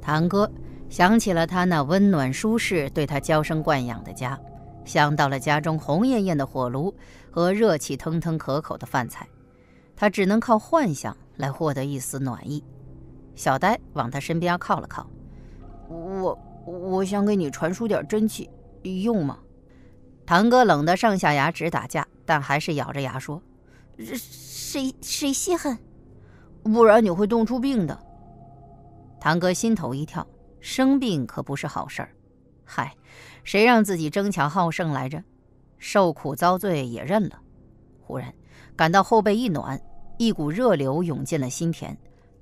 堂哥想起了他那温暖舒适、对他娇生惯养的家，想到了家中红艳艳的火炉和热气腾腾可口的饭菜，他只能靠幻想来获得一丝暖意。小呆往他身边靠了靠，我我想给你传输点真气，用吗？堂哥冷得上下牙直打架，但还是咬着牙说：“谁谁谁稀罕，不然你会冻出病的。”堂哥心头一跳，生病可不是好事儿。嗨，谁让自己争强好胜来着？受苦遭罪也认了。忽然感到后背一暖，一股热流涌进了心田，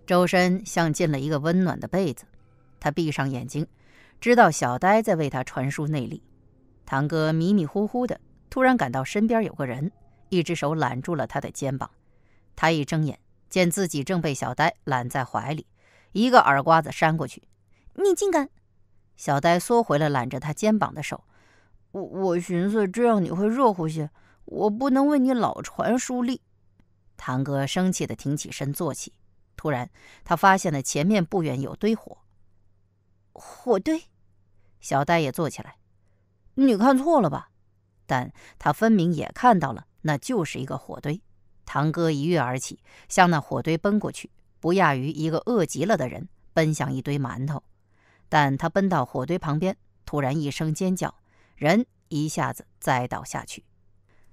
周身像进了一个温暖的被子。他闭上眼睛，知道小呆在为他传输内力。堂哥迷迷糊糊的，突然感到身边有个人，一只手揽住了他的肩膀。他一睁眼，见自己正被小呆揽在怀里。一个耳刮子扇过去，你竟敢！小呆缩回了揽着他肩膀的手。我我寻思这样你会热乎些，我不能为你老传书力。堂哥生气的挺起身坐起，突然他发现了前面不远有堆火。火堆！小呆也坐起来，你看错了吧？但他分明也看到了，那就是一个火堆。堂哥一跃而起，向那火堆奔过去。不亚于一个饿极了的人奔向一堆馒头，但他奔到火堆旁边，突然一声尖叫，人一下子栽倒下去。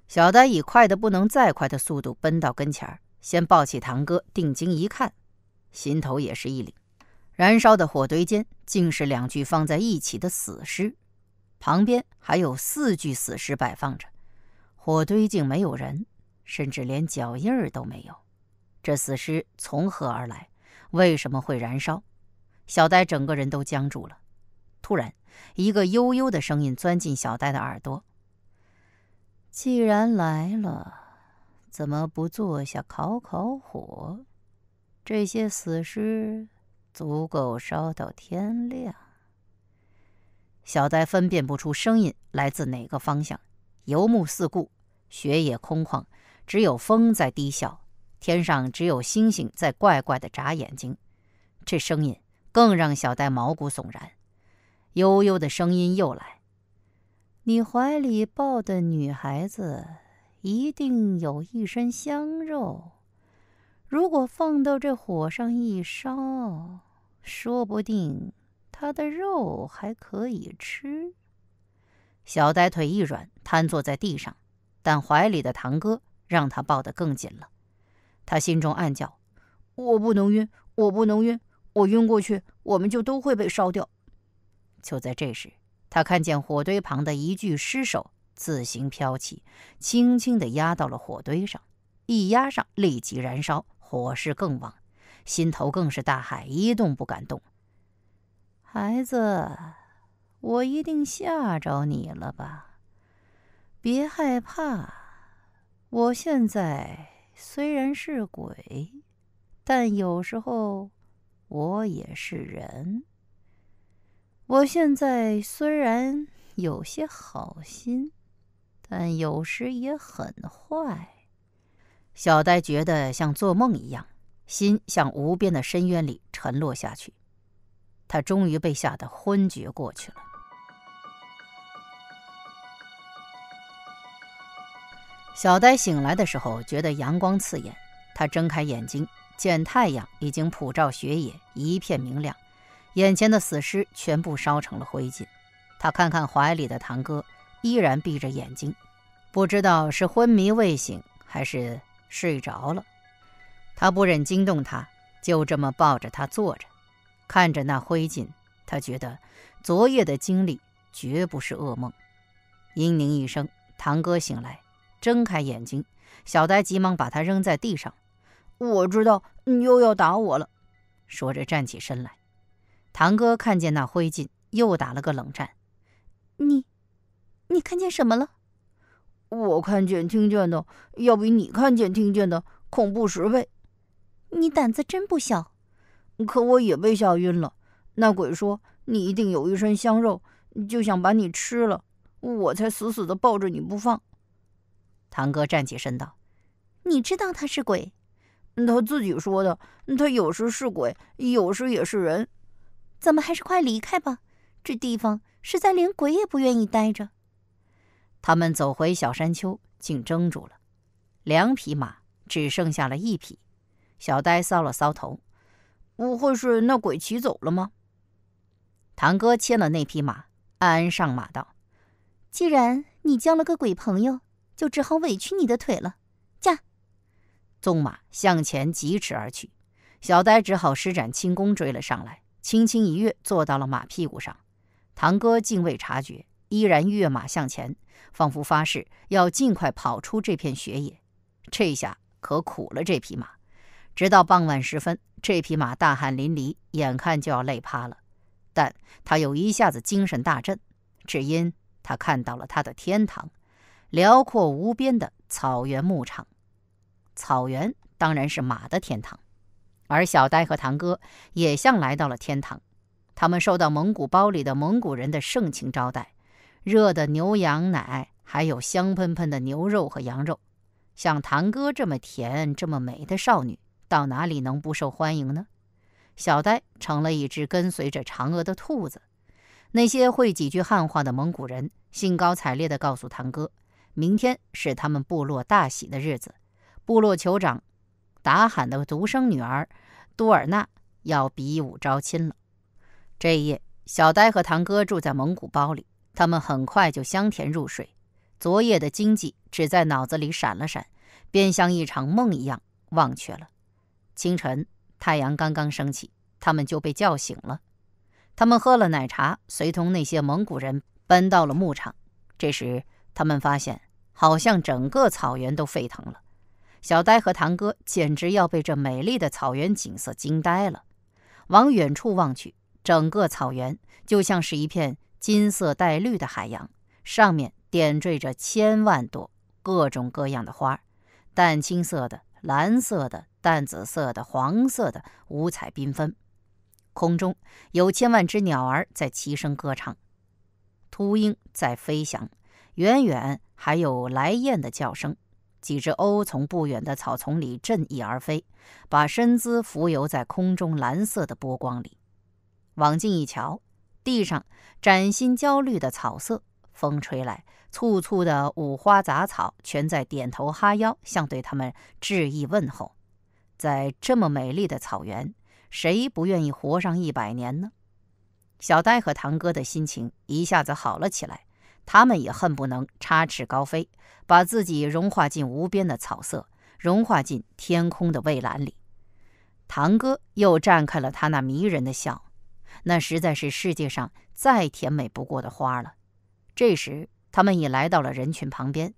小呆以快的不能再快的速度奔到跟前儿，先抱起堂哥，定睛一看，心头也是一凛：燃烧的火堆间竟是两具放在一起的死尸，旁边还有四具死尸摆放着。火堆竟没有人，甚至连脚印儿都没有。这死尸从何而来？为什么会燃烧？小呆整个人都僵住了。突然，一个悠悠的声音钻进小呆的耳朵：“既然来了，怎么不坐下烤烤火？这些死尸足够烧到天亮。”小呆分辨不出声音来自哪个方向，游目四顾，雪野空旷，只有风在低笑。天上只有星星在怪怪的眨眼睛，这声音更让小戴毛骨悚然。悠悠的声音又来：“你怀里抱的女孩子一定有一身香肉，如果放到这火上一烧，说不定她的肉还可以吃。”小呆腿一软，瘫坐在地上，但怀里的堂哥让他抱得更紧了。他心中暗叫：“我不能晕，我不能晕，我晕过去，我们就都会被烧掉。”就在这时，他看见火堆旁的一具尸首自行飘起，轻轻地压到了火堆上，一压上立即燃烧，火势更旺。心头更是大骇，一动不敢动。孩子，我一定吓着你了吧？别害怕，我现在。虽然是鬼，但有时候我也是人。我现在虽然有些好心，但有时也很坏。小呆觉得像做梦一样，心向无边的深渊里沉落下去。他终于被吓得昏厥过去了。小呆醒来的时候，觉得阳光刺眼。他睁开眼睛，见太阳已经普照雪野，一片明亮。眼前的死尸全部烧成了灰烬。他看看怀里的堂哥，依然闭着眼睛，不知道是昏迷未醒还是睡着了。他不忍惊动他，就这么抱着他坐着，看着那灰烬。他觉得昨夜的经历绝不是噩梦。嘤咛一声，堂哥醒来。睁开眼睛，小呆急忙把他扔在地上。我知道你又要打我了，说着站起身来。堂哥看见那灰烬，又打了个冷战。你，你看见什么了？我看见、听见的，要比你看见、听见的恐怖十倍。你胆子真不小，可我也被吓晕了。那鬼说你一定有一身香肉，就想把你吃了，我才死死的抱着你不放。堂哥站起身道：“你知道他是鬼，他自己说的。他有时是鬼，有时也是人。咱们还是快离开吧，这地方实在连鬼也不愿意待着。”他们走回小山丘，竟怔住了。两匹马只剩下了一匹。小呆搔了搔头：“不会是那鬼骑走了吗？”堂哥牵了那匹马，安安上马道：“既然你交了个鬼朋友。”就只好委屈你的腿了，驾！纵马向前疾驰而去，小呆只好施展轻功追了上来，轻轻一跃坐到了马屁股上。堂哥竟未察觉，依然跃马向前，仿佛发誓要尽快跑出这片雪野。这下可苦了这匹马，直到傍晚时分，这匹马大汗淋漓，眼看就要累趴了，但他又一下子精神大振，只因他看到了他的天堂。辽阔无边的草原牧场，草原当然是马的天堂，而小呆和堂哥也像来到了天堂。他们受到蒙古包里的蒙古人的盛情招待，热的牛羊奶，还有香喷喷的牛肉和羊肉。像堂哥这么甜、这么美的少女，到哪里能不受欢迎呢？小呆成了一只跟随着嫦娥的兔子。那些会几句汉话的蒙古人兴高采烈地告诉堂哥。明天是他们部落大喜的日子，部落酋长达罕的独生女儿多尔纳要比武招亲了。这一夜，小呆和堂哥住在蒙古包里，他们很快就香甜入睡。昨夜的经济只在脑子里闪了闪，便像一场梦一样忘却了。清晨，太阳刚刚升起，他们就被叫醒了。他们喝了奶茶，随同那些蒙古人奔到了牧场。这时，他们发现。好像整个草原都沸腾了，小呆和堂哥简直要被这美丽的草原景色惊呆了。往远处望去，整个草原就像是一片金色带绿的海洋，上面点缀着千万朵各种各样的花淡青色的、蓝色的、淡紫色的、黄色的，五彩缤纷。空中有千万只鸟儿在齐声歌唱，秃鹰在飞翔。远远还有来雁的叫声，几只鸥从不远的草丛里振翼而飞，把身姿浮游在空中蓝色的波光里。往近一瞧，地上崭新焦绿的草色，风吹来，簇簇的五花杂草全在点头哈腰，向对他们致意问候。在这么美丽的草原，谁不愿意活上一百年呢？小呆和堂哥的心情一下子好了起来。他们也恨不能插翅高飞，把自己融化进无边的草色，融化进天空的蔚蓝里。堂哥又绽开了他那迷人的笑，那实在是世界上再甜美不过的花了。这时，他们已来到了人群旁边，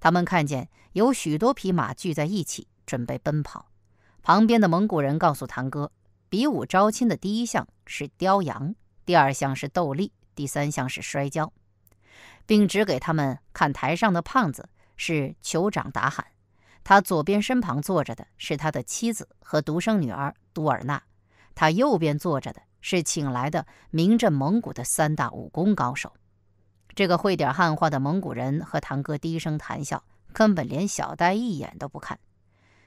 他们看见有许多匹马聚在一起，准备奔跑。旁边的蒙古人告诉堂哥，比武招亲的第一项是雕羊，第二项是斗笠，第三项是摔跤。并指给他们看台上的胖子是酋长达罕，他左边身旁坐着的是他的妻子和独生女儿杜尔纳，他右边坐着的是请来的名震蒙古的三大武功高手。这个会点汉话的蒙古人和堂哥低声谈笑，根本连小呆一眼都不看。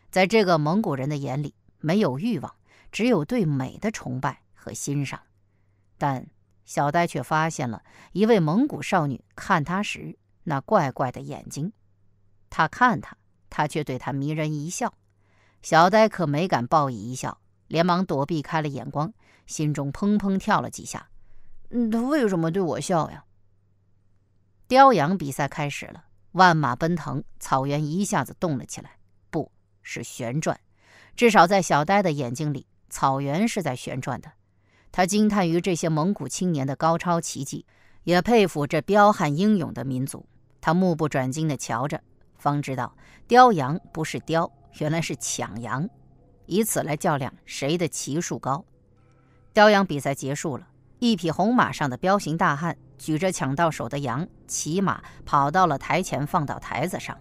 在这个蒙古人的眼里，没有欲望，只有对美的崇拜和欣赏。但小呆却发现了一位蒙古少女看他时那怪怪的眼睛，他看他，他却对他迷人一笑。小呆可没敢报以一笑，连忙躲避开了眼光，心中砰砰跳了几下。嗯，他为什么对我笑呀？雕羊比赛开始了，万马奔腾，草原一下子动了起来，不是旋转，至少在小呆的眼睛里，草原是在旋转的。他惊叹于这些蒙古青年的高超奇技，也佩服这彪悍英勇的民族。他目不转睛地瞧着，方知道“雕羊”不是雕，原来是抢羊，以此来较量谁的骑术高。雕羊比赛结束了，一匹红马上的彪形大汉举着抢到手的羊，骑马跑到了台前，放到台子上。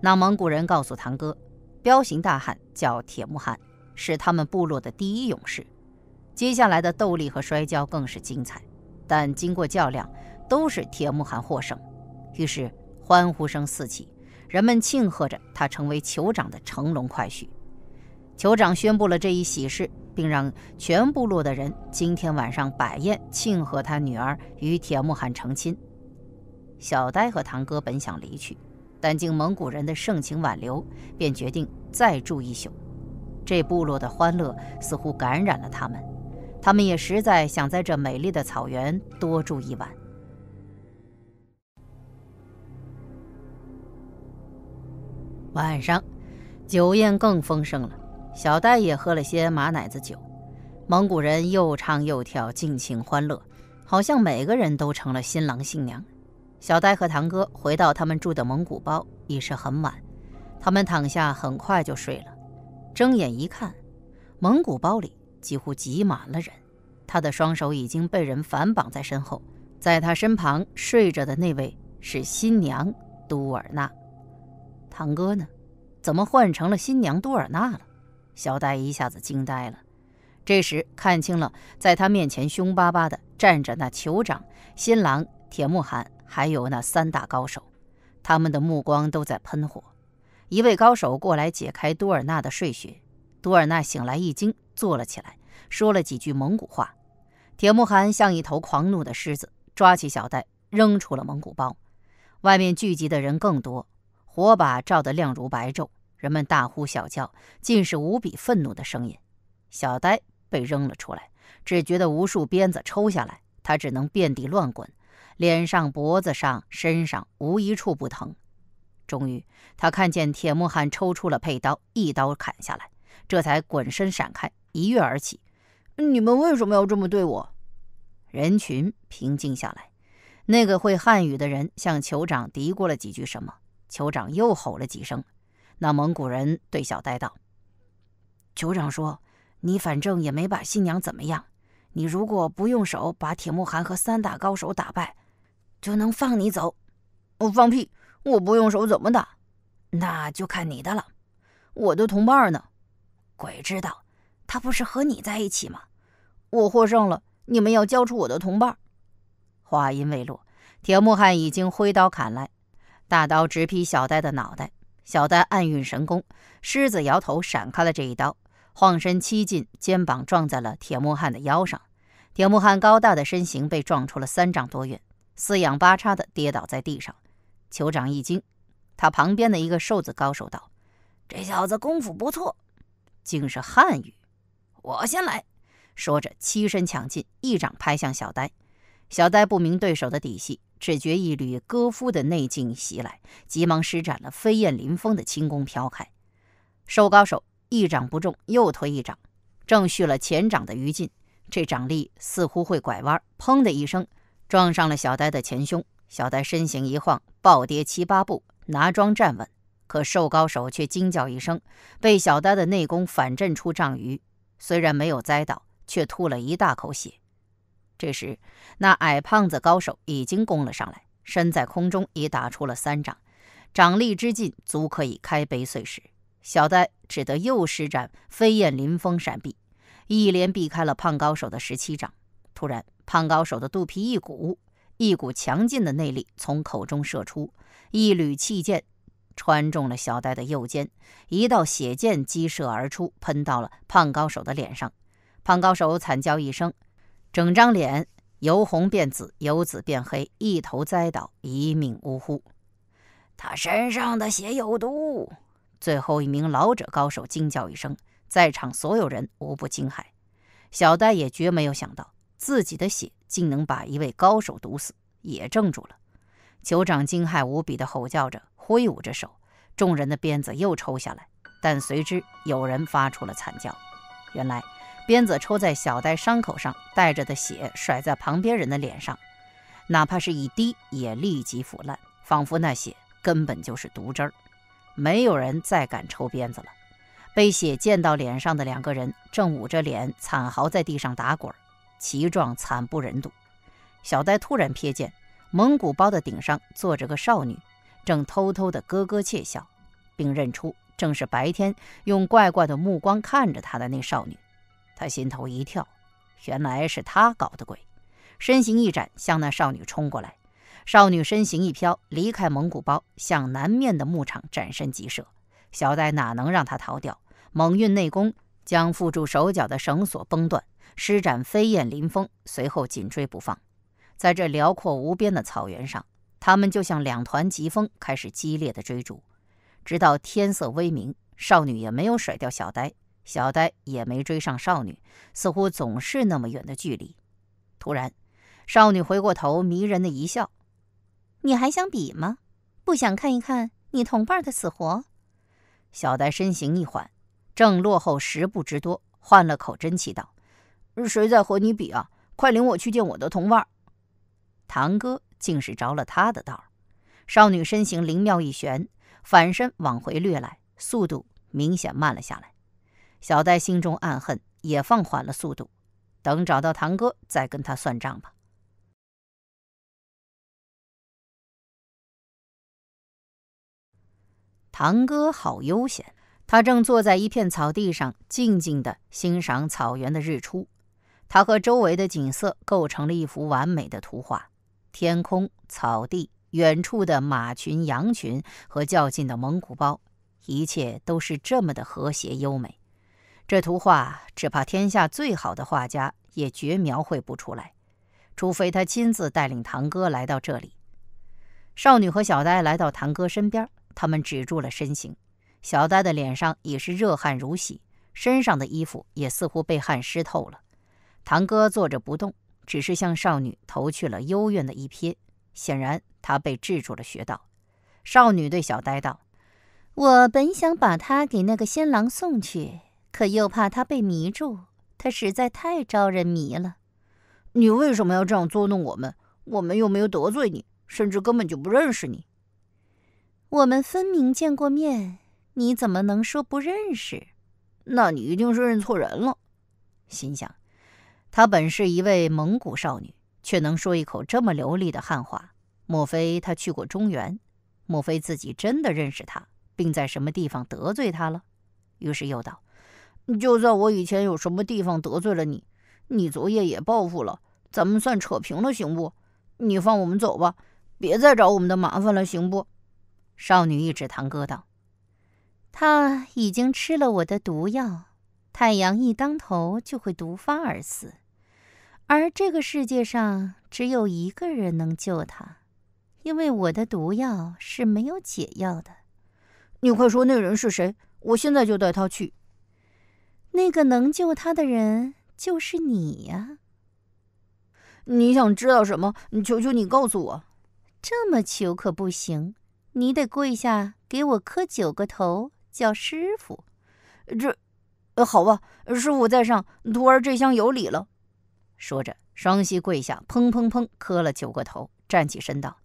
那蒙古人告诉堂哥，彪形大汉叫铁木汗，是他们部落的第一勇士。接下来的斗力和摔跤更是精彩，但经过较量，都是铁木汗获胜。于是欢呼声四起，人们庆贺着他成为酋长的乘龙快婿。酋长宣布了这一喜事，并让全部落的人今天晚上摆宴庆贺他女儿与铁木汗成亲。小呆和堂哥本想离去，但经蒙古人的盛情挽留，便决定再住一宿。这部落的欢乐似乎感染了他们。他们也实在想在这美丽的草原多住一晚。晚上酒宴更丰盛了，小戴也喝了些马奶子酒，蒙古人又唱又跳，尽情欢乐，好像每个人都成了新郎新娘。小戴和堂哥回到他们住的蒙古包，已是很晚。他们躺下很快就睡了，睁眼一看，蒙古包里。几乎挤满了人，他的双手已经被人反绑在身后，在他身旁睡着的那位是新娘都尔纳。堂哥呢？怎么换成了新娘都尔纳了？小戴一下子惊呆了。这时看清了，在他面前凶巴巴的站着那酋长、新郎铁木寒，还有那三大高手，他们的目光都在喷火。一位高手过来解开都尔纳的睡穴。多尔纳醒来一惊，坐了起来，说了几句蒙古话。铁木寒像一头狂怒的狮子，抓起小呆扔出了蒙古包。外面聚集的人更多，火把照得亮如白昼，人们大呼小叫，尽是无比愤怒的声音。小呆被扔了出来，只觉得无数鞭子抽下来，他只能遍地乱滚，脸上、脖子上、身上无一处不疼。终于，他看见铁木寒抽出了佩刀，一刀砍下来。这才滚身闪开，一跃而起。你们为什么要这么对我？人群平静下来。那个会汉语的人向酋长嘀咕了几句什么，酋长又吼了几声。那蒙古人对小呆道：“酋长说，你反正也没把新娘怎么样。你如果不用手把铁木寒和三大高手打败，就能放你走。”“我放屁！我不用手怎么打？那就看你的了。我的同伴呢？”鬼知道，他不是和你在一起吗？我获胜了，你们要交出我的同伴。话音未落，铁木汉已经挥刀砍来，大刀直劈小呆的脑袋。小呆暗运神功，狮子摇头闪开了这一刀，晃身七进，肩膀撞在了铁木汉的腰上。铁木汉高大的身形被撞出了三丈多远，四仰八叉的跌倒在地上。酋长一惊，他旁边的一个瘦子高手道：“这小子功夫不错。”竟是汉语！我先来，说着欺身抢进，一掌拍向小呆。小呆不明对手的底细，只觉一缕戈夫的内劲袭来，急忙施展了飞燕临风的轻功飘开。瘦高手一掌不中，又推一掌，正续了前掌的余劲，这掌力似乎会拐弯，砰的一声撞上了小呆的前胸。小呆身形一晃，暴跌七八步，拿桩站稳。可瘦高手却惊叫一声，被小呆的内功反震出丈余，虽然没有栽倒，却吐了一大口血。这时，那矮胖子高手已经攻了上来，身在空中已打出了三掌，掌力之劲足可以开杯碎石。小呆只得又施展飞燕临风闪避，一连避开了胖高手的十七掌。突然，胖高手的肚皮一鼓，一股强劲的内力从口中射出，一缕气剑。穿中了小戴的右肩，一道血箭激射而出，喷到了胖高手的脸上。胖高手惨叫一声，整张脸由红变紫，由紫变黑，一头栽倒，一命呜呼。他身上的血有毒。最后一名老者高手惊叫一声，在场所有人无不惊骇。小戴也绝没有想到自己的血竟能把一位高手毒死，也怔住了。酋长惊骇无比地吼叫着，挥舞着手，众人的鞭子又抽下来，但随之有人发出了惨叫。原来鞭子抽在小呆伤口上，带着的血甩在旁边人的脸上，哪怕是一滴也立即腐烂，仿佛那血根本就是毒汁儿。没有人再敢抽鞭子了。被血溅到脸上的两个人正捂着脸惨嚎，在地上打滚，其状惨不忍睹。小呆突然瞥见。蒙古包的顶上坐着个少女，正偷偷的咯咯窃笑，并认出正是白天用怪怪的目光看着他的那少女。他心头一跳，原来是她搞的鬼。身形一展，向那少女冲过来。少女身形一飘，离开蒙古包，向南面的牧场转身急射。小呆哪能让她逃掉？猛运内功，将缚住手脚的绳索崩断，施展飞燕临风，随后紧追不放。在这辽阔无边的草原上，他们就像两团疾风，开始激烈的追逐，直到天色微明，少女也没有甩掉小呆，小呆也没追上少女，似乎总是那么远的距离。突然，少女回过头，迷人的一笑：“你还想比吗？不想看一看你同伴的死活？”小呆身形一缓，正落后十步之多，换了口真气道：“谁在和你比啊？快领我去见我的同伴。”堂哥竟是着了他的道少女身形灵妙一旋，反身往回掠来，速度明显慢了下来。小呆心中暗恨，也放缓了速度。等找到堂哥，再跟他算账吧。堂哥好悠闲，他正坐在一片草地上，静静的欣赏草原的日出。他和周围的景色构成了一幅完美的图画。天空、草地、远处的马群、羊群和较近的蒙古包，一切都是这么的和谐优美。这图画只怕天下最好的画家也绝描绘不出来，除非他亲自带领堂哥来到这里。少女和小呆来到堂哥身边，他们止住了身形。小呆的脸上已是热汗如洗，身上的衣服也似乎被汗湿透了。堂哥坐着不动。只是向少女投去了幽怨的一瞥，显然她被制住了穴道。少女对小呆道：“我本想把她给那个仙郎送去，可又怕她被迷住，她实在太招人迷了。”“你为什么要这样捉弄我们？我们又没有得罪你，甚至根本就不认识你。”“我们分明见过面，你怎么能说不认识？”“那你一定是认错人了。”心想。她本是一位蒙古少女，却能说一口这么流利的汉话。莫非她去过中原？莫非自己真的认识她，并在什么地方得罪她了？于是又道：“就算我以前有什么地方得罪了你，你昨夜也报复了，咱们算扯平了，行不？你放我们走吧，别再找我们的麻烦了，行不？”少女一指堂哥道：“他已经吃了我的毒药，太阳一当头就会毒发而死。”而这个世界上只有一个人能救他，因为我的毒药是没有解药的。你快说那人是谁？我现在就带他去。那个能救他的人就是你呀。你想知道什么？求求你告诉我。这么求可不行，你得跪下给我磕九个头，叫师傅。这，好吧，师傅在上，徒儿这厢有礼了。说着，双膝跪下，砰砰砰磕了九个头，站起身道：“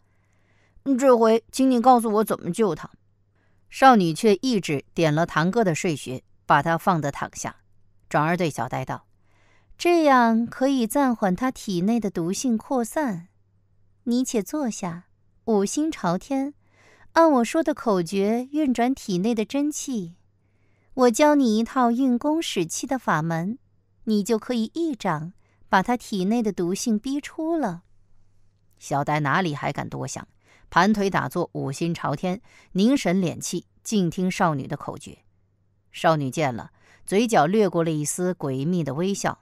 这回，请你告诉我怎么救他。”少女却一指点了堂哥的睡穴，把他放得躺下，转而对小呆道：“这样可以暂缓他体内的毒性扩散。你且坐下，五星朝天，按我说的口诀运转体内的真气。我教你一套运功使气的法门，你就可以一掌。”把他体内的毒性逼出了。小呆哪里还敢多想，盘腿打坐，五心朝天，凝神敛气，静听少女的口诀。少女见了，嘴角掠过了一丝诡秘的微笑。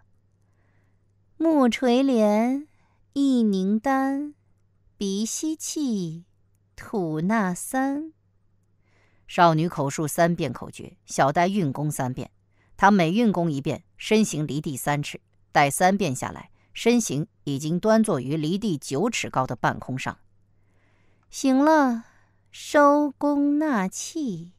目垂帘，意凝丹，鼻吸气，吐纳三。少女口述三遍口诀，小呆运功三遍。他每运功一遍，身形离地三尺。待三遍下来，身形已经端坐于离地九尺高的半空上。行了，收工纳气。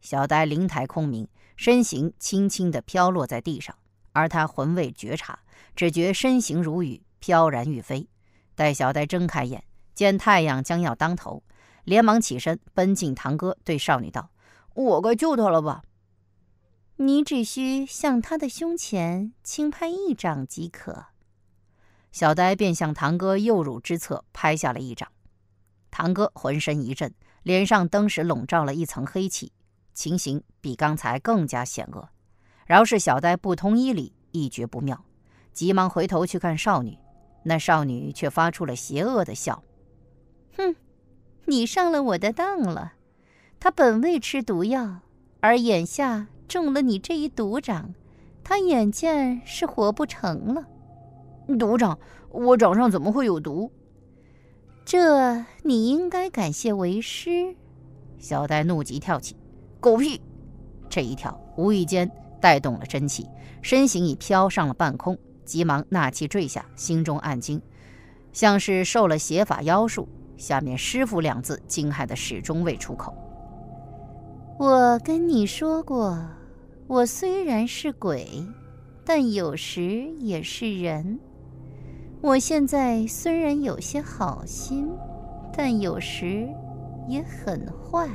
小呆灵台空明，身形轻轻地飘落在地上，而他魂未觉察，只觉身形如雨，飘然欲飞。待小呆睁开眼，见太阳将要当头，连忙起身奔进堂哥，对少女道：“我该救他了吧？”你只需向他的胸前轻拍一掌即可。小呆便向堂哥右乳之侧拍下了一掌，堂哥浑身一震，脸上登时笼罩了一层黑气，情形比刚才更加险恶。饶是小呆不通医理，一觉不妙，急忙回头去看少女，那少女却发出了邪恶的笑：“哼，你上了我的当了。他本未吃毒药，而眼下……”中了你这一毒掌，他眼见是活不成了。毒掌，我掌上怎么会有毒？这你应该感谢为师。小呆怒极跳起，狗屁！这一跳无意间带动了真气，身形已飘上了半空，急忙纳气坠下，心中暗惊，像是受了邪法妖术。下面“师傅”两字惊骇的始终未出口。我跟你说过。我虽然是鬼，但有时也是人。我现在虽然有些好心，但有时也很坏。